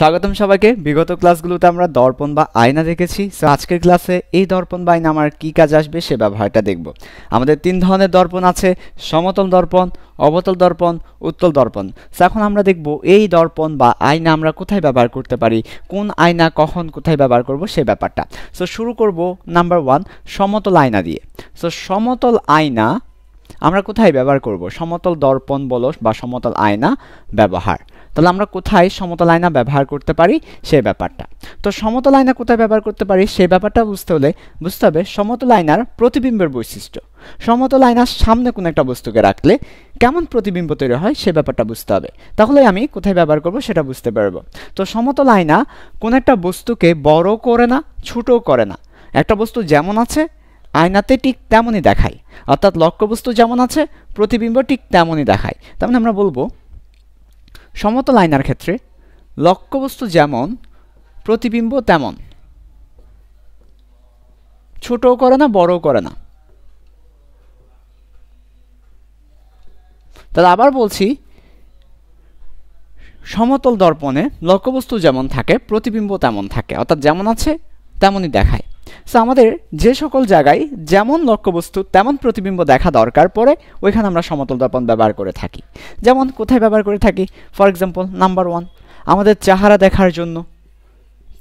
স্বাগতম সবাইকে বিগত ক্লাসগুলোতে আমরা দর্পণ বা আয়না দেখেছি সো আজকের ক্লাসে এই দর্পণ বা আয়না আমার কী কাজ আসবে সে ব্যবহারটা দেখব আমাদের তিন ধরনের দর্পণ আছে সমতল দর্পণ অবতল দর্পণ উত্তল দর্পণ সো এখন আমরা দেখব এই দর্পণ বা আয়না আমরা কোথায় ব্যবহার করতে পারি কোন আয়না কখন কোথায় ব্যবহার করব সে ব্যাপারটা সো শুরু করব নাম্বার ওয়ান সমতল আয়না দিয়ে সো সমতল আয়না আমরা কোথায় ব্যবহার করব সমতল দর্পণ বলো বা সমতল আয়না ব্যবহার তাহলে আমরা কোথায় সমতল আয়না ব্যবহার করতে পারি সেই ব্যাপারটা তো সমতল আয়না কোথায় ব্যবহার করতে পারি সেই ব্যাপারটা বুঝতে হলে বুঝতে হবে সমতল আয়নার প্রতিবিম্বের বৈশিষ্ট্য সমতল আয়নার সামনে কোনো একটা বস্তুকে রাখলে কেমন প্রতিবিম্ব তৈরি হয় সে ব্যাপারটা বুঝতে হবে তাহলে আমি কোথায় ব্যবহার করব সেটা বুঝতে পারবো তো সমতল আয়না কোনো একটা বস্তুকে বড় করে না ছোটও করে না একটা বস্তু যেমন আছে আয়নাতে ঠিক তেমনই দেখায় অর্থাৎ লক্ষ্যবস্তু যেমন আছে প্রতিবিম্ব ঠিক তেমনই দেখায় তার মানে আমরা বলবো সমতল আয়নার ক্ষেত্রে লক্ষ্যবস্তু যেমন প্রতিবিম্ব তেমন ছোটও করে না বড়ও করে না তাহলে আবার বলছি সমতল দর্পণে লক্ষ্যবস্তু যেমন থাকে প্রতিবিম্ব তেমন থাকে অর্থাৎ যেমন আছে তেমনই দেখায় সো আমাদের যে সকল জায়গায় যেমন লক্ষ্যবস্তু তেমন প্রতিবিম্ব দেখা দরকার পড়ে ওইখানে আমরা সমতল দর্পণ ব্যবহার করে থাকি যেমন কোথায় ব্যবহার করে থাকি ফর এক্সাম্পল নাম্বার ওয়ান আমাদের চেহারা দেখার জন্য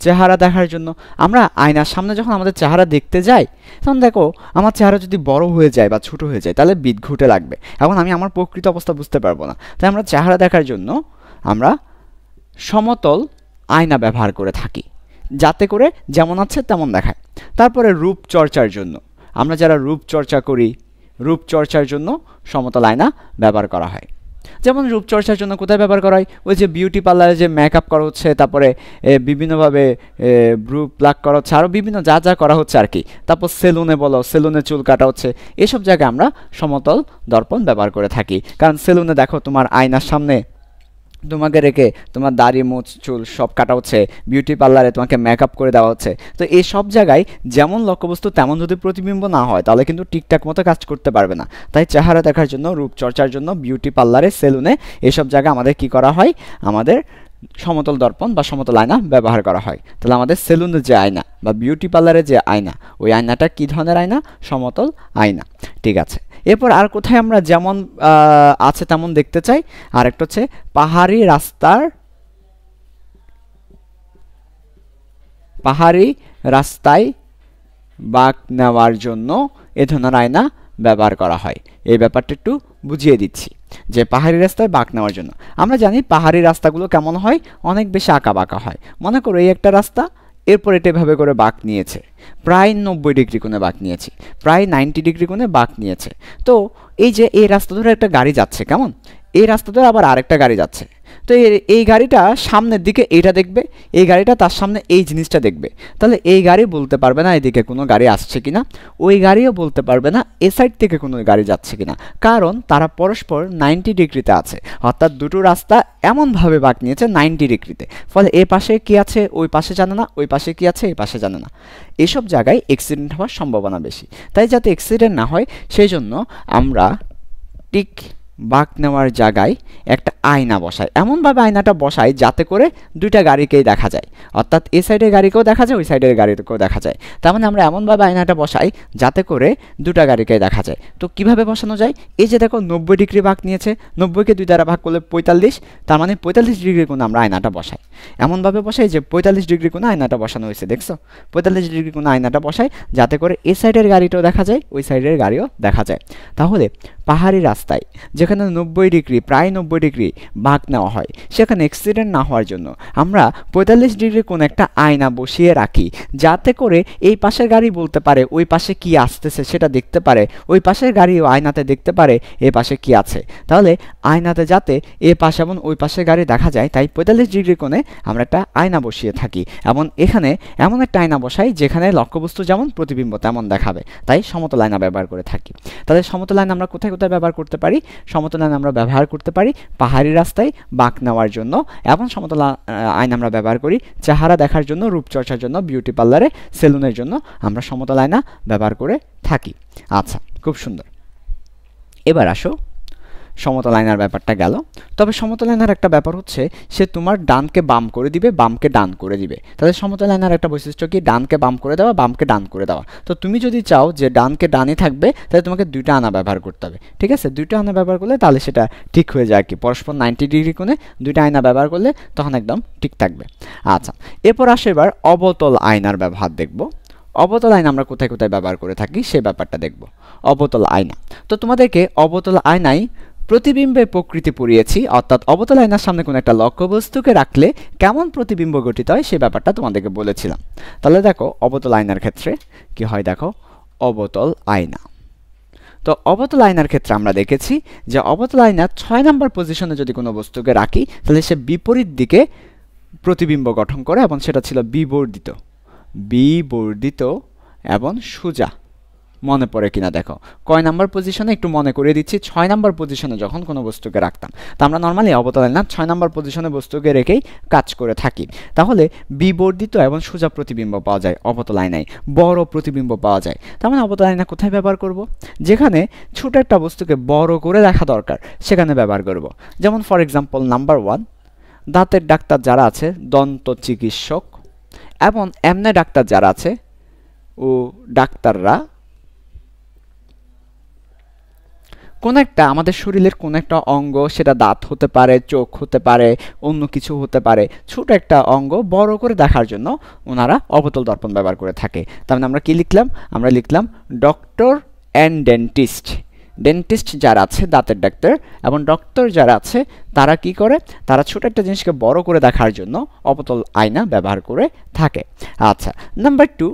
চেহারা দেখার জন্য আমরা আয়নার সামনে যখন আমাদের চেহারা দেখতে যাই তখন দেখো আমার চেহারা যদি বড় হয়ে যায় বা ছোটো হয়ে যায় তাহলে বিদ ঘুটে লাগবে এখন আমি আমার প্রকৃত অবস্থা বুঝতে পারবো না তাই আমরা চেহারা দেখার জন্য আমরা সমতল আয়না ব্যবহার করে থাকি যাতে করে যেমন আছে তেমন দেখায় তারপরে রূপচর্চার জন্য আমরা যারা রূপচর্চা করি রূপচর্চার জন্য সমতল আয়না ব্যবহার করা হয় যেমন রূপচর্চার জন্য কোথায় ব্যবহার করা হয় ওই যে বিউটি পার্লারে যে মেকআপ করা হচ্ছে তারপরে বিভিন্নভাবে ব্রু প্লাক করা হচ্ছে আরও বিভিন্ন যা যা করা হচ্ছে আর কি তারপর সেলুনে বলো সেলুনে চুল কাটা হচ্ছে এসব জায়গায় আমরা সমতল দর্পণ ব্যবহার করে থাকি কারণ সেলুনে দেখো তোমার আয়নার সামনে তোমাকে রেখে তোমার দাড়ি মুছ চুল সব কাটা হচ্ছে বিউটি পার্লারে তোমাকে মেকআপ করে দেওয়া হচ্ছে তো এই সব জায়গায় যেমন লক্ষ্যবস্তু তেমন যদি প্রতিবিম্ব না হয় তাহলে কিন্তু ঠিকঠাক মতো কাজ করতে পারবে না তাই চেহারা দেখার জন্য রূপচর্চার জন্য বিউটি পার্লারে সেলুনে এসব জায়গা আমাদের কি করা হয় আমাদের সমতল দর্পণ বা সমতল আয়না ব্যবহার করা হয় তাহলে আমাদের সেলুনের যে আয়না বা বিউটি পার্লারে যে আয়না ওই আয়নাটা কী ধরনের আয়না সমতল আয়না ঠিক আছে এরপর আর কোথায় আমরা যেমন আছে তেমন দেখতে চাই আর একটা হচ্ছে পাহাড়ি রাস্তার পাহাড়ি রাস্তায় বাঘ নেওয়ার জন্য এ ধরনের আয়না ব্যবহার করা হয় এই ব্যাপারটা একটু বুঝিয়ে দিচ্ছি যে পাহাড়ি রাস্তায় বাঘ নেওয়ার জন্য আমরা জানি পাহাড়ি রাস্তাগুলো কেমন হয় অনেক বেশি আঁকা বাঁকা হয় মনে করো এই একটা রাস্তা এরপর এটা এভাবে করে বাঁক নিয়েছে প্রায় নব্বই ডিগ্রি কোণে বাঁক নিয়েছি প্রায় নাইনটি ডিগ্রি কোণে বাঁক নিয়েছে তো এই যে এই রাস্তা ধরে একটা গাড়ি যাচ্ছে কেমন এই রাস্তা ধরে আবার আরেকটা গাড়ি যাচ্ছে তো এই গাড়িটা সামনের দিকে এইটা দেখবে এই গাড়িটা তার সামনে এই জিনিসটা দেখবে তাহলে এই গাড়ি বলতে পারবে না এদিকে কোনো গাড়ি আসছে কি না ওই গাড়িও বলতে পারবে না এ সাইড থেকে কোনো গাড়ি যাচ্ছে কি না কারণ তারা পরস্পর নাইনটি ডিগ্রিতে আছে অর্থাৎ দুটো রাস্তা এমনভাবে বাঁক নিয়েছে নাইনটি ডিগ্রিতে ফলে এ পাশে কি আছে ওই পাশে জানে না ওই পাশে কি আছে এই পাশে জানে না এসব জায়গায় অ্যাক্সিডেন্ট হওয়ার সম্ভাবনা বেশি তাই যাতে অ্যাক্সিডেন্ট না হয় সেই জন্য আমরা টিক বাঁক নেওয়ার জায়গায় একটা আয়না বসায় এমনভাবে আয়নাটা বসায় যাতে করে দুইটা গাড়িকেই দেখা যায় অর্থাৎ এ সাইডের গাড়িকেও দেখা যায় ওই সাইডের গাড়িকেও দেখা যায় তার মানে আমরা এমনভাবে আয়নাটা বসাই যাতে করে দুটা গাড়িকেই দেখা যায় তো কিভাবে বসানো যায় এই যে দেখো নব্বই ডিগ্রি ভাগ নিয়েছে নব্বইকে দুই দ্বারা ভাগ করলে পঁয়তাল্লিশ তার মানে পঁয়তাল্লিশ ডিগ্রি কোনো আমরা আয়নাটা বসাই এমনভাবে বসাই যে পঁয়তাল্লিশ ডিগ্রি কোনো আয়নাটা বসানো হয়েছে দেখছো পঁয়তাল্লিশ ডিগ্রি কোনো আয়নাটা বসাই যাতে করে এ সাইডের গাড়িটাও দেখা যায় ওই সাইডের গাড়িও দেখা যায় তাহলে পাহাড়ি রাস্তায় যেখানে নব্বই ডিগ্রি প্রায় নব্বই ডিগ্রি বাঁক নেওয়া হয় সেখানে অ্যাক্সিডেন্ট না হওয়ার জন্য আমরা পঁয়তাল্লিশ ডিগ্রি কোনো একটা আয়না বসিয়ে রাখি যাতে করে এই পাশের গাড়ি বলতে পারে ওই পাশে কি আসতেছে সেটা দেখতে পারে ওই পাশের গাড়ি আয়নাতে দেখতে পারে এ পাশে কি আছে তাহলে আয়নাতে যাতে এ পাশে এবং ওই পাশের গাড়ি দেখা যায় তাই পঁয়তাল্লিশ ডিগ্রি কোণে আমরা একটা আয়না বসিয়ে থাকি এবং এখানে এমন একটা আয়না বসাই যেখানে লক্ষ্যবস্তু যেমন প্রতিবিম্ব তেমন দেখাবে তাই সমতল আয়না ব্যবহার করে থাকি তাহলে সমতল আয়না আমরা কোথায় সতর্কতা ব্যবহার করতে পারি সমতল আইন আমরা ব্যবহার করতে পারি পাহাড়ি রাস্তায় বাঁক নেওয়ার জন্য এবং সমতল আইন আমরা ব্যবহার করি চেহারা দেখার জন্য রূপচর্চার জন্য বিউটি পার্লারে সেলুনের জন্য আমরা সমতল আয়না ব্যবহার করে থাকি আচ্ছা খুব সুন্দর এবার আসো সমতল আয়নার ব্যাপারটা গেল তবে সমতল আয়নার একটা ব্যাপার হচ্ছে সে তোমার ডানকে বাম করে দিবে বামকে ডান করে দিবে তাহলে সমতল আয়নার একটা বৈশিষ্ট্য কি ডানকে বাম করে দেওয়া বামকে ডান করে দেওয়া তো তুমি যদি চাও যে ডানকে ডানে থাকবে তাহলে তোমাকে দুইটা আনা ব্যবহার করতে হবে ঠিক আছে দুইটা আনা ব্যবহার করলে তাহলে সেটা ঠিক হয়ে যায় কি পরস্পর নাইনটি ডিগ্রি কোণে দুইটা আয়না ব্যবহার করলে তখন একদম ঠিক থাকবে আচ্ছা এরপর আসে এবার অবতল আয়নার ব্যবহার দেখব অবতল আয়না আমরা কোথায় কোথায় ব্যবহার করে থাকি সে ব্যাপারটা দেখব অবতল আয়না তো তোমাদেরকে অবতল আয়নায় প্রতিবিম্বের প্রকৃতি পড়িয়েছি অর্থাৎ অবতল আয়নার সামনে কোনো একটা লক্ষ্যবস্তুকে রাখলে কেমন প্রতিবিম্ব গঠিত হয় সে ব্যাপারটা তোমাদেরকে বলেছিলাম তাহলে দেখো অবতল আয়নার ক্ষেত্রে কি হয় দেখো অবতল আয়না তো অবতল আয়নার ক্ষেত্রে আমরা দেখেছি যে অবতল আয়নার ছয় নম্বর পজিশনে যদি কোনো বস্তুকে রাখি তাহলে সে বিপরীত দিকে প্রতিবিম্ব গঠন করে এবং সেটা ছিল বিবর্ধিত বিবর্ধিত এবং সোজা মনে পড়ে কিনা দেখো কয় নাম্বার পজিশনে একটু মনে করিয়ে দিচ্ছি ছয় নাম্বার পজিশনে যখন কোনো বস্তুকে রাখতাম তা আমরা নর্মালি অবতলে না ছয় নাম্বার পজিশনে বস্তুকে রেখেই কাজ করে থাকি তাহলে বিবর্ধিত এবং সোজা প্রতিবিম্ব পাওয়া যায় অবতলায়নায় বড় প্রতিবিম্ব পাওয়া যায় তার মানে অবতলায়না কোথায় ব্যবহার করব যেখানে ছোট একটা বস্তুকে বড় করে দেখা দরকার সেখানে ব্যবহার করব যেমন ফর এক্সাম্পল নাম্বার ওয়ান দাঁতের ডাক্তার যারা আছে দন্ত চিকিৎসক এবং এমনে ডাক্তার যারা আছে ও ডাক্তাররা কোনো একটা আমাদের শরীরের কোনো একটা অঙ্গ সেটা দাঁত হতে পারে চোখ হতে পারে অন্য কিছু হতে পারে ছোট একটা অঙ্গ বড় করে দেখার জন্য ওনারা অবতল দর্পণ ব্যবহার করে থাকে তার মানে আমরা কি লিখলাম আমরা লিখলাম ডক্টর অ্যান্ড ডেন্টিস্ট ডেন্টিস্ট যারা আছে দাঁতের ডাক্তার এবং ডক্টর যারা আছে তারা কি করে তারা ছোট একটা জিনিসকে বড় করে দেখার জন্য অবতল আয়না ব্যবহার করে থাকে আচ্ছা নাম্বার টু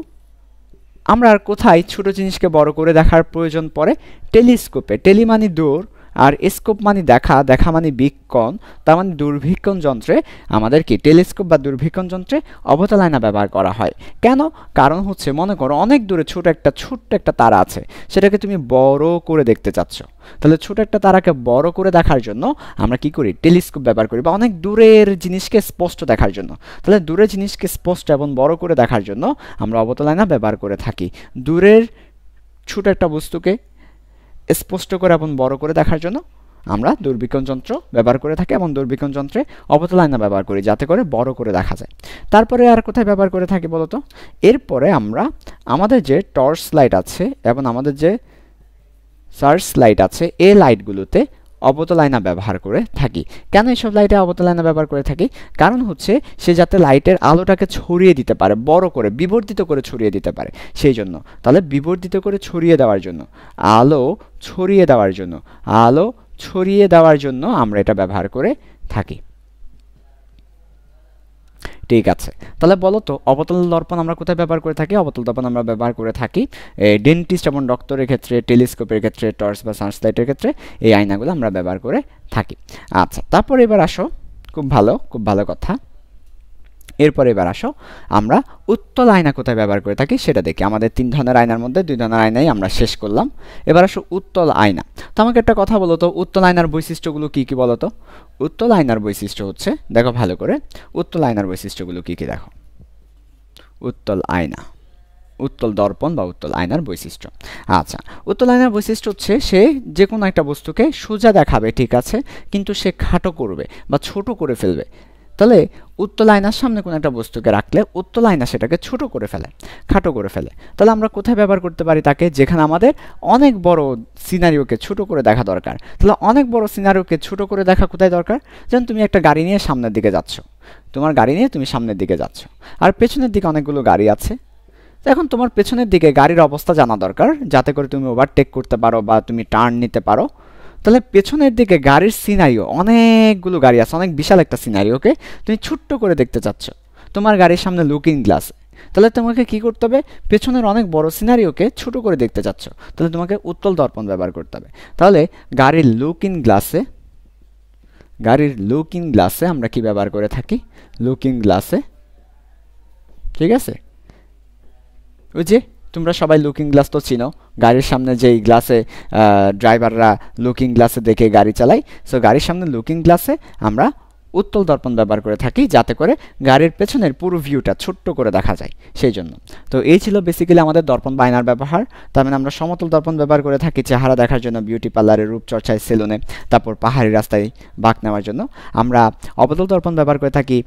আমরা আর কোথায় ছোট জিনিসকে বড় করে দেখার প্রয়োজন পড়ে টেলিস্কোপে টেলিমানি দৌড় আর স্কোপ মানে দেখা দেখা মানে বিক্ষণ তার মানে দুর্ভিক্ষণ যন্ত্রে আমাদের কি টেলিস্কোপ বা দুর্ভিক্ষণ যন্ত্রে অবতলায়না ব্যবহার করা হয় কেন কারণ হচ্ছে মনে করো অনেক দূরে ছোট একটা ছোট্ট একটা তারা আছে সেটাকে তুমি বড় করে দেখতে চাচ্ছ তাহলে ছোট একটা তারাকে বড় করে দেখার জন্য আমরা কি করি টেলিস্কোপ ব্যবহার করি বা অনেক দূরের জিনিসকে স্পষ্ট দেখার জন্য তাহলে দূরের জিনিসকে স্পষ্ট এবং বড় করে দেখার জন্য আমরা অবতলায়না ব্যবহার করে থাকি দূরের ছোট একটা বস্তুকে স্পষ্ট করে এবং বড় করে দেখার জন্য আমরা দূরবীক্ষণ যন্ত্র ব্যবহার করে থাকি এবং দূরবীক্ষণ যন্ত্রে অবতল আয়না ব্যবহার করি যাতে করে বড় করে দেখা যায় তারপরে আর কোথায় ব্যবহার করে থাকি বলতো এরপরে আমরা আমাদের যে টর্চ লাইট আছে এবং আমাদের যে সার্চ লাইট আছে এ লাইটগুলোতে অবতল আয়না ব্যবহার করে থাকি কেন এইসব লাইটে অবতল আয়না ব্যবহার করে থাকি কারণ হচ্ছে সে যাতে লাইটের আলোটাকে ছড়িয়ে দিতে পারে বড় করে বিবর্তিত করে ছড়িয়ে দিতে পারে সেই জন্য তাহলে বিবর্তিত করে ছড়িয়ে দেওয়ার জন্য আলো ছড়িয়ে দেওয়ার জন্য আলো ছড়িয়ে দেওয়ার জন্য আমরা এটা ব্যবহার করে থাকি ঠিক আছে তাহলে বলো তো অবতল দর্পণ আমরা কোথায় ব্যবহার করে থাকি অবতল দর্পণ আমরা ব্যবহার করে থাকি ডেন্টিস্ট এবং ডক্টরের ক্ষেত্রে টেলিস্কোপের ক্ষেত্রে টর্চ বা সানসলাইটের ক্ষেত্রে এই আয়নাগুলো আমরা ব্যবহার করে থাকি আচ্ছা তারপর এবার আসো খুব ভালো খুব ভালো কথা এরপর এবার আসো আমরা উত্তল আয়না কোথায় ব্যবহার করে থাকি সেটা দেখি আমাদের তিন ধরনের আয়নার মধ্যে দুই ধরনের আয়নাই আমরা শেষ করলাম এবার আসো উত্তল আয়না তো আমাকে একটা কথা বলো তো উত্তল আয়নার বৈশিষ্ট্যগুলো কী কী বলো তো উত্তল আয়নার বৈশিষ্ট্য হচ্ছে দেখো ভালো করে উত্তল আয়নার বৈশিষ্ট্যগুলো কী কী দেখো উত্তল আয়না উত্তল দর্পণ বা উত্তল আয়নার বৈশিষ্ট্য আচ্ছা উত্তল আয়নার বৈশিষ্ট্য হচ্ছে সে যে কোনো একটা বস্তুকে সোজা দেখাবে ঠিক আছে কিন্তু সে খাটো করবে বা ছোট করে ফেলবে তাহলে উত্তল আয়নার সামনে কোনো একটা বস্তুকে রাখলে উত্তল আয়না সেটাকে ছোট করে ফেলে খাটো করে ফেলে তাহলে আমরা কোথায় ব্যবহার করতে পারি তাকে যেখানে আমাদের অনেক বড় সিনারিওকে ছোট করে দেখা দরকার তাহলে অনেক বড় সিনারিওকে ছোট করে দেখা কোথায় দরকার যেমন তুমি একটা গাড়ি নিয়ে সামনের দিকে যাচ্ছ তোমার গাড়ি নিয়ে তুমি সামনের দিকে যাচ্ছ আর পেছনের দিকে অনেকগুলো গাড়ি আছে এখন তোমার পেছনের দিকে গাড়ির অবস্থা জানা দরকার যাতে করে তুমি ওভারটেক করতে পারো বা তুমি টার্ন নিতে পারো তাহলে পেছনের দিকে গাড়ির সিনারিও অনেকগুলো গাড়ি আছে অনেক বিশাল একটা সিনারিও ওকে তুমি ছোট্ট করে দেখতে চাচ্ছ তোমার গাড়ির সামনে লুকিং গ্লাস তাহলে তোমাকে কি করতে হবে পেছনের অনেক বড় সিনারিওকে ছোট করে দেখতে চাচ্ছ তাহলে তোমাকে উত্তল দর্পণ ব্যবহার করতে হবে তাহলে গাড়ির লুক ইন গ্লাসে গাড়ির লুক ইন গ্লাসে আমরা কি ব্যবহার করে থাকি লুকিং গ্লাসে ঠিক আছে ওই যে তোমরা সবাই লুকিং গ্লাস তো চিনো গাড়ির সামনে যেই গ্লাসে ড্রাইভাররা লুকিং গ্লাসে দেখে গাড়ি চালায় সো গাড়ির সামনে লুকিং গ্লাসে আমরা উত্তল দর্পণ ব্যবহার করে থাকি যাতে করে গাড়ির পেছনের পুরো ভিউটা ছোট্ট করে দেখা যায় সেই জন্য তো এই ছিল বেসিক্যালি আমাদের দর্পণ বাইনার ব্যবহার তার মানে আমরা সমতল দর্পণ ব্যবহার করে থাকি চেহারা দেখার জন্য বিউটি পার্লারের রূপচর্চায় সেলুনে তারপর পাহাড়ি রাস্তায় বাঁক নেওয়ার জন্য আমরা অবতল দর্পণ ব্যবহার করে থাকি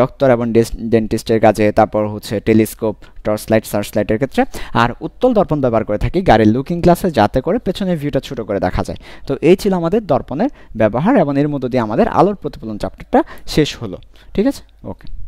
ডক্টর এবং ডেন্টিস্টের কাজে তারপর হচ্ছে টেলিস্কোপ টর্চ লাইট সার্চ লাইটের ক্ষেত্রে আর উত্তল দর্পণ ব্যবহার করে থাকি গাড়ির লুকিং গ্লাসে যাতে করে পেছনের ভিউটা ছোটো করে দেখা যায় তো এই ছিল আমাদের দর্পণের ব্যবহার এবং এর মধ্য দিয়ে আমাদের আলোর প্রতিফলন চ্যাপ্টারটা শেষ হলো ঠিক আছে ওকে